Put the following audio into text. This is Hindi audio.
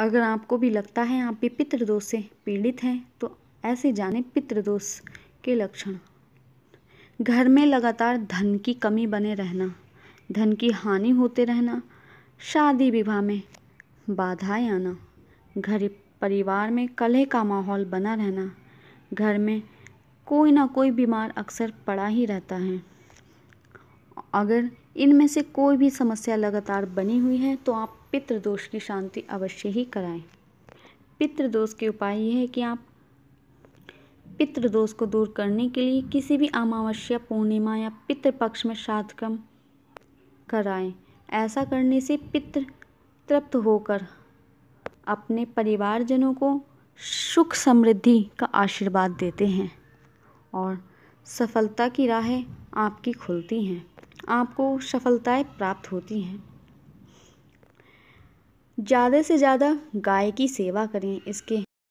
अगर आपको भी लगता है आप भी पितृदोष से पीड़ित हैं तो ऐसे जाने पितृदोष के लक्षण घर में लगातार धन की कमी बने रहना धन की हानि होते रहना शादी विवाह में बाधाएं आना घर परिवार में कलह का माहौल बना रहना घर में कोई ना कोई बीमार अक्सर पड़ा ही रहता है अगर इनमें से कोई भी समस्या लगातार बनी हुई है तो आप पितृदोष की शांति अवश्य ही कराएं पितृदोष के उपाय यह है कि आप पितृदोष को दूर करने के लिए किसी भी अमावस्या पूर्णिमा या पितृपक्ष में कम कराएं ऐसा करने से पितृ तृप्त होकर अपने परिवारजनों को सुख समृद्धि का आशीर्वाद देते हैं और सफलता की राहें आपकी खुलती हैं आपको सफलताएं प्राप्त होती हैं ज़्यादा से ज़्यादा गाय की सेवा करें इसके